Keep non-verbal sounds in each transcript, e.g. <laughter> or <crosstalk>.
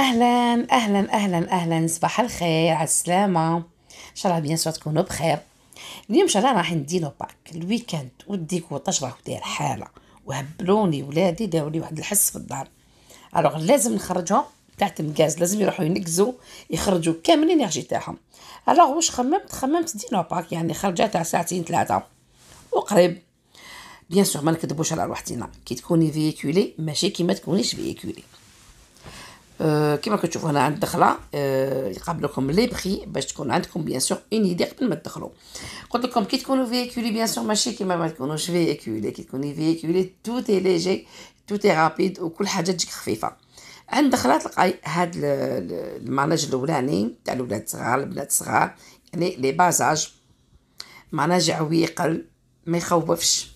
اهلا اهلا اهلا اهلا صباح الخير على السلامه ان شاء الله بيان سوا تكونوا بخير اليوم ان شاء الله راح نديرو باك الويكاند والديكو راهو داير حاله وهبلوني ولادي لي واحد الحس في الدار الوغ لازم نخرجهم تاع الغاز لازم يروحوا ينقزوا يخرجوا كامل الانرجي تاعهم الوغ واش خممت خممت دينو باك يعني خرجه تاع ساعتين ثلاثه وقريب بيان سور ما نكذبوش على روحتينا كي تكوني فيكولي ماشي كيما تكونيش فيكولي Euh, كما كتشوفوا هنا عند الدخله أه يقابل لكم لي بخي باش تكون عندكم بيان سور اون ايدي قبل ما تدخلوا قلت لكم كي تكونوا فيكولي بيان سور ماشي كيما ما تكونوش فيكولي كي تكوني فيكولي تو اي ليجي تو اي رابيد وكل حاجه تجيك خفيفه عند دخله تلقاي هاد المعناج الاولاني تاع الاولاد الصغار البنات الصغار يعني لي بازاج معناج عويقل ما يخوفش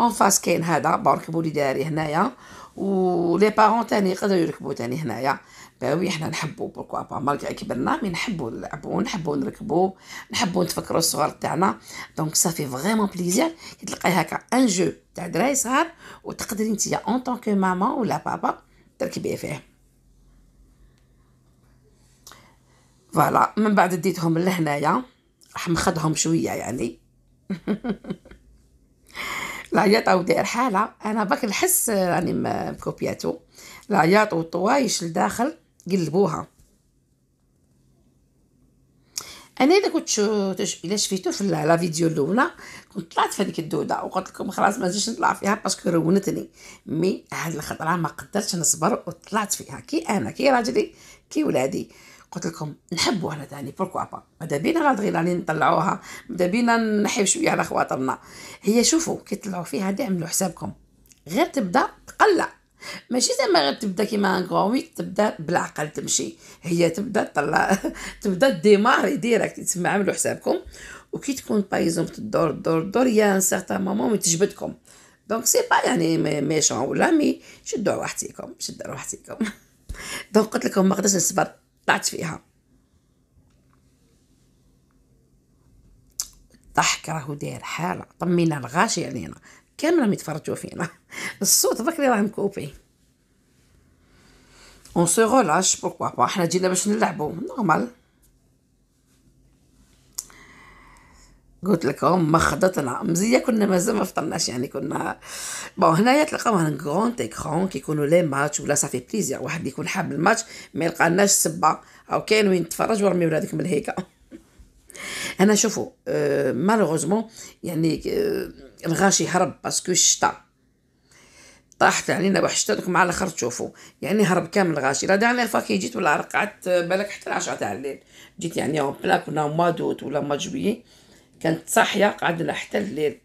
اون فاس كاين هذا بارك بوليداري داري هنايا ولي بارون تاني يقدروا يركبوا تاني هنايا باوي حنا نحبوا بوكو با مالك كبرنا مي نحبوا نلعبوا نحبوا نركبوا نحبوا نتفكروا الصغار تاعنا دونك صافي فريمون بليزير تلقاي هكا ان جو تاع دراي صغار وتقدري نتيا اون طون كو ماما ولا بابا تركبي فيه فوالا من بعد ديتهم لهنايا راح نخدهم شويه يعني <laughs> العياط او داير حاله انا باك نحس راني يعني مكوبياتو العياط والطوايش لداخل قلبوها انا اذا كنت شو الا شفتو في لا فيديو الاولى كنت طلعت في هذيك الدوده وقلت لكم خلاص ما نجيش نطلع فيها باسكو رونتني مي هاد الخطره ما قدرتش نصبر وطلعت فيها كي انا كي راجلي كي ولادي قلت لكم نحبوا احنا تاني بوركوا با ماذا بينا غادي راني نطلعوها ماذا بينا نحيو شويه على خواطرنا هي شوفوا كي تطلعوا فيها دعملوا حسابكم غير تبدا تقلع ماشي زعما غير تبدا كيما ان غوي تبدا بالعقل تمشي هي تبدا تطلع <laughs> تبدا ديماري ديريكت تسمى عملوا حسابكم وكي تكون بايزوم تدور دور دور يا ان سيغتان مومون تجبدكم دونك سي با يعني ميشون ولا مي شدوا راحتيكم شدوا راحتيكم دونك <laughs> قلت لكم ما نصبر طلعت فيها الضحك راهو داير حاله طمينا الغاشي يعني علينا كامل راهم يتفرجوا فينا <laughs> الصوت بكري راه مكوبي اون سو غولاش بوركوا با حنا جينا باش نلعبو نورمال قلت لك هم ما خضتنا مزيه كنا مازال ما فطرناش يعني كنا بون هنايا تلقاو ان كرون تيكرون كيكونوا لي ماتش ولا صافي بليزير واحد يكون حاب الماتش ما يلقاناش سبه او كاين وين نتفرج ورمي ولادك من هيك <laughs> انا شوفوا أه مالوغوزمون يعني أه الغاشي هرب باسكو الشتا طاحت علينا واحد الشتا دوك مع الاخر تشوفوا يعني هرب كامل الغاشي راه دعني فوا كي جيت ولا رقعت آه، بالك حتى العشرة تاع الليل جيت يعني اون بلا كنا موا ولا موا جويي كانت صاحية قاعدة حتى الليل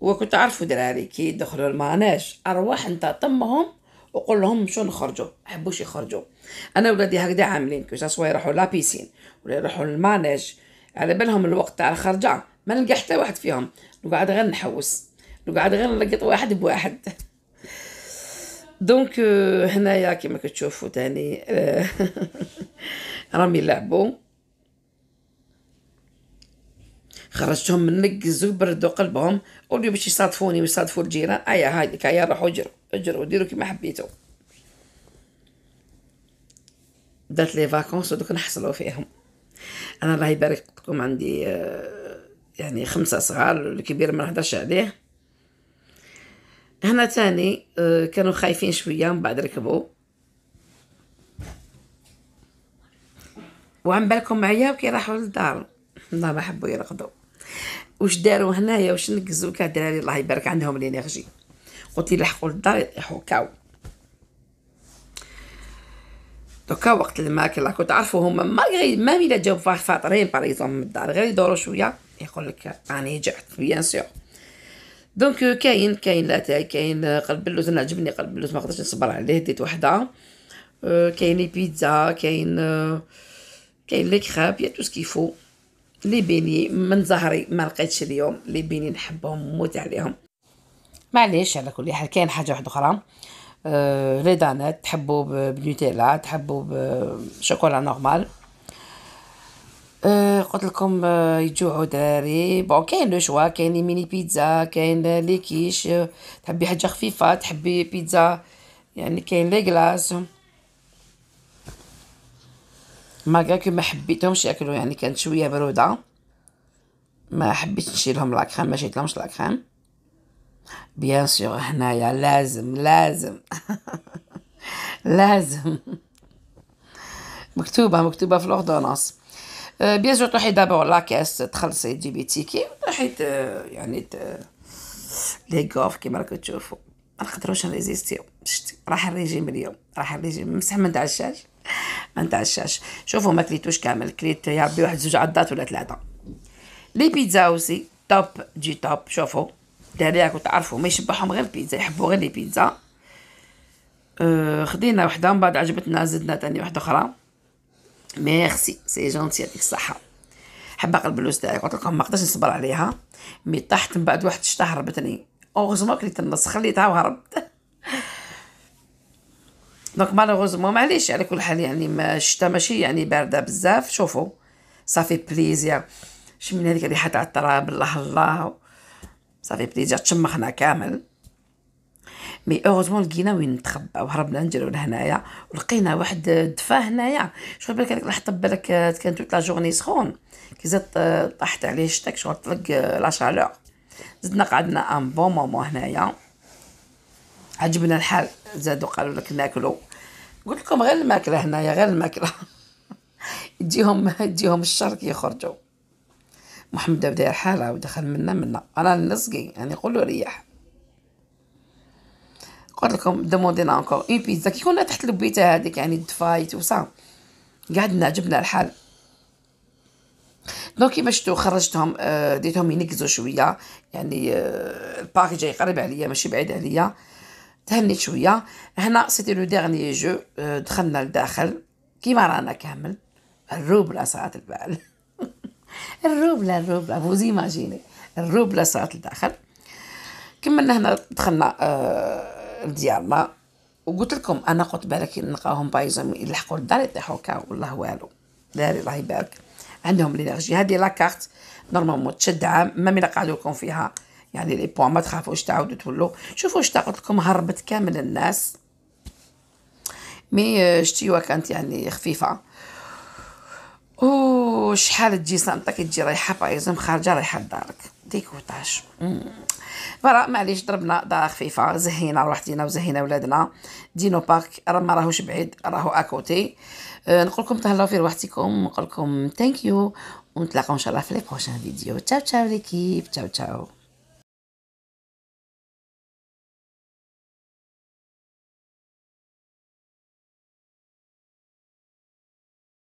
وكنت عارفوا دراري كي يدخلوا الماناج ارواح انت طمهم وقول لهم مشوا نخرجوا حبوش يخرجوا انا ولادي هكذا عاملين كي سوا يروحوا لابيسين ولا يروحوا للماناج على بالهم الوقت تاع الخرجه ما نلقى حتى واحد فيهم نقعد غير نحوس نقعد غير نلقط واحد بواحد دونك آه، هنايا كيما كتشوفوا تاني آه، <laughs> راهم يلعبوا خرجتهم من الزوب بردو قلبهم واليوم باش يصادفوني ويصادفوا الجيران ايا هاديك ايا روحوا اجروا اجروا ديروا كيما حبيتوا درت لي فاكونس ودوك نحصلوا فيهم انا الله يبارك لكم عندي آه، يعني خمسة صغار الكبير ما نهضرش عليه هنا تاني آه، كانوا خايفين شوية من بعد ركبوا وعم بالكم معايا وكي راحوا للدار الله ما حبوا يرقدوا واش داروا هنايا واش نكزوا الدراري الله يبارك عندهم الانرجي قلت يلحقوا للدار يطيحوا كاو دوكا وقت الماكله كنت عارفوا هما ما غير ما الا جاو فاطرين باريزون من الدار غير يدوروا شويه يقول لك راني جعت بيان سور دونك كاين كاين لاتاي كاين قلب اللوز انا عجبني قلب اللوز ما قدرتش نصبر عليه ديت وحده euh، كاين لي بيتزا كاين كاين لي كريب يا تو فو لي بيني من ظهري ما لقيتش اليوم لي بيني نحبهم نموت عليهم معليش على كل حال كاين حاجه واحده اخرى آه لي دانات تحبوا بنوتيلا تحبوا بشوكولا نورمال آه قلت لكم آه، يجوعوا دراري بون كاين لو شوا كاين لي ميني بيتزا كاين لي كيش تحبي حاجه خفيفه تحبي بيتزا يعني كاين لي غلاس مالغري ما حبيتهمش ياكلوا يعني كانت شويه بروده ما حبيتش نشيلهم لاكريم ما شيتلهمش لاكريم بيان سور هنايا لازم لازم <laughs> لازم مكتوبه مكتوبه في لوردونونس آه، بيان سور تروحي دابا لاكاس تخلصي تجيبي تيكي تروحي يعني لي غوف كيما راك تشوفوا ما نقدروش نريزيستيو شتي راح الريجيم اليوم راح الريجيم مسح من الشاش ما نتعشاش شوفوا ما كليتوش كامل كليت يا ربي واحد زوج عضات ولا ثلاثه لي بيتزا اوسي توب جي توب شوفوا الدراري راكم تعرفوا ما يشبعهم غير البيتزا يحبوا غير لي بيتزا آه، خدينا وحده من بعد عجبتنا زدنا تاني وحده اخرى ميرسي سي جونتي يعطيك الصحه حباق البلوز تاعي قلت لكم ما قدرتش نصبر عليها مي طحت من بعد واحد الشهر بتني اوغزمون كليت النص خليتها وهربت دونك مالوغوزمون معليش على كل حال يعني ما الشتا ماشي يعني بارده بزاف شوفوا صافي بليزيا شمينا هذيك ريحه تاع التراب الله الله صافي بليزيا تشمخنا كامل مي اوغوزمون لقينا وين نتخبى وهربنا نجرو لهنايا ولقينا واحد الدفا هنايا شغل بالك راح الحطب بالك آه، كان توت لا جورني سخون كي زاد آه، طاحت عليه الشتاك شغل طلق آه، لا شالور زدنا قعدنا ان بون مومون هنايا عجبنا الحال زادو قالوا لك ناكلو قلت لكم غير الماكله هنايا غير الماكله يديهم يديهم كي يخرجوا محمد داير حاله ودخل منا منا انا نسقي يعني قولوا رياح قلت لكم دوموندينا انكور اون بيتزا كي كنا تحت البيته هذيك يعني دفايت وصا قعدنا عجبنا الحال دونك كيما شفتو خرجتهم آه، ديتهم ينقزوا شويه يعني آه، الباغ جاي قريب عليا ماشي بعيد عليا تهنيت شويه هنا سيتي لو ديغني جو آه، دخلنا لداخل كيما رانا كامل الروبله صارت البال <laughs> الروبله الروبله فوز ايماجيني الروبله صارت لداخل كملنا هنا دخلنا آه، لديارنا وقلت لكم انا قلت بالك نلقاهم بايزوم يلحقوا للدار يطيحوا كا والله والو داري الله يبارك عندهم لينيرجي هذه لاكارت نورمالمون تشد عام ما ملي قعدوا لكم فيها يعني لي بوان ما تخافوش تعاودوا تولوا شوفوا واش قلت لكم هربت كامل الناس مي الشتيوه كانت يعني خفيفه او شحال تجي كي تجي رايحه بايزم خارجه رايحه لدارك ديكوتاج فرا معليش ضربنا دار خفيفه زهينا روحتينا وزهينا ولادنا دينو بارك راه ما راهوش بعيد راهو اكوتي أه، نقول لكم تهلاو في روحتكم نقول لكم ثانك يو ونتلاقاو ان شاء الله في لي بروشان فيديو تشاو تشاو ليكيب تشاو تشاو